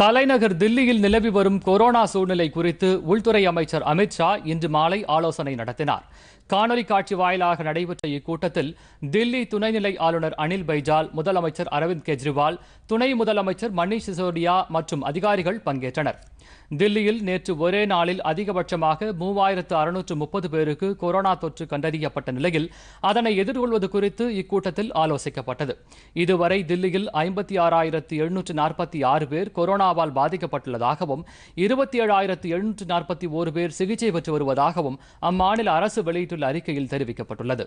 தலைநகர் தில்லியில் நிலவி வரும் கொரோனா சூழ்நிலை குறித்து உள்துறை அமைச்சர் அமித் ஷா இன்று மாலை ஆலோசனை நடத்தினார் காணொலி காட்சி வாயிலாக நடைபெற்ற இக்கூட்டத்தில் தில்லி துணைநிலை ஆளுநர் அனில் பைஜால் முதலமைச்சர் அரவிந்த் கெஜ்ரிவால் துணை முதலமைச்சர் மணீஷ் சிசோடியா மற்றும் அதிகாரிகள் பங்கேற்றனர் தில்லியில் நேற்று ஒரே நாளில் அதிகபட்சமாக மூவாயிரத்து அறுநூற்று முப்பது பேருக்கு கொரோனா தொற்று கண்டறியப்பட்ட நிலையில் அதனை எதிர்கொள்வது குறித்து இக்கூட்டத்தில் ஆலோசிக்கப்பட்டது இதுவரை தில்லியில் ஐம்பத்தி ஆறாயிரத்து எழுநூற்று நாற்பத்தி ஆறு பேர் கொரோனாவால் பாதிக்கப்பட்டுள்ளதாகவும் இருபத்தி ஏழாயிரத்து எழுநூற்று நாற்பத்தி ஒரு பேர் சிகிச்சை பெற்று வருவதாகவும் அம்மாநில அரசு வெளியிட்டுள்ள அறிக்கையில் தெரிவிக்கப்பட்டுள்ளது